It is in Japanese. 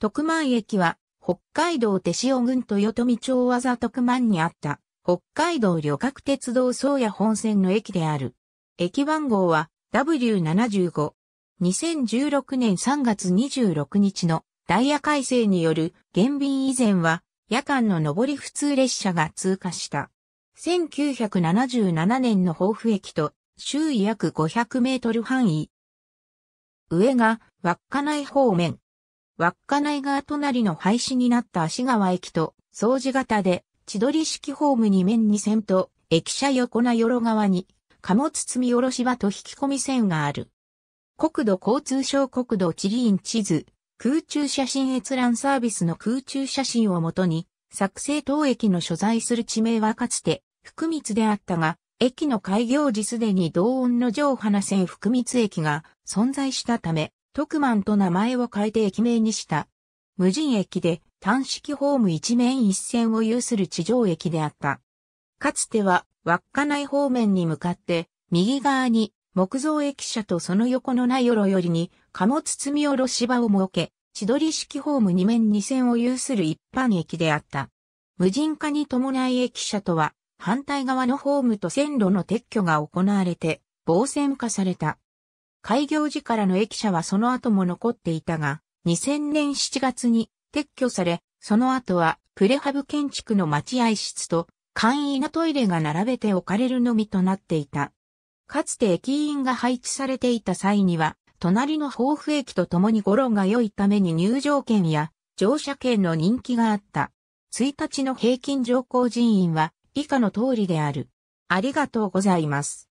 徳満駅は、北海道手塩郡豊富町技徳満にあった、北海道旅客鉄道宗谷本線の駅である。駅番号は W75。2016年3月26日のダイヤ改正による減便以前は夜間の上り普通列車が通過した。1977年の豊富駅と周囲約500メートル範囲。上が稚内方面。稚内側隣の廃止になった足川駅と、掃除型で、千鳥式ホーム2面2線と、駅舎横名ろ側に、貨物積み下ろし場と引き込み線がある。国土交通省国土地理院地図、空中写真閲覧サービスの空中写真をもとに、作成当駅の所在する地名はかつて、福光であったが、駅の開業時すでに同音の上花線福光駅が存在したため、徳万と名前を変えて駅名にした。無人駅で単式ホーム一面一線を有する地上駅であった。かつては稚内方面に向かって右側に木造駅舎とその横のない鎧よりに貨物積み下ろし場を設け、千鳥式ホーム二面二線を有する一般駅であった。無人化に伴い駅舎とは反対側のホームと線路の撤去が行われて、防線化された。開業時からの駅舎はその後も残っていたが、2000年7月に撤去され、その後はプレハブ建築の待合室と簡易なトイレが並べて置かれるのみとなっていた。かつて駅員が配置されていた際には、隣の豊富駅と共に語呂が良いために入場券や乗車券の人気があった。1日の平均乗降人員は以下の通りである。ありがとうございます。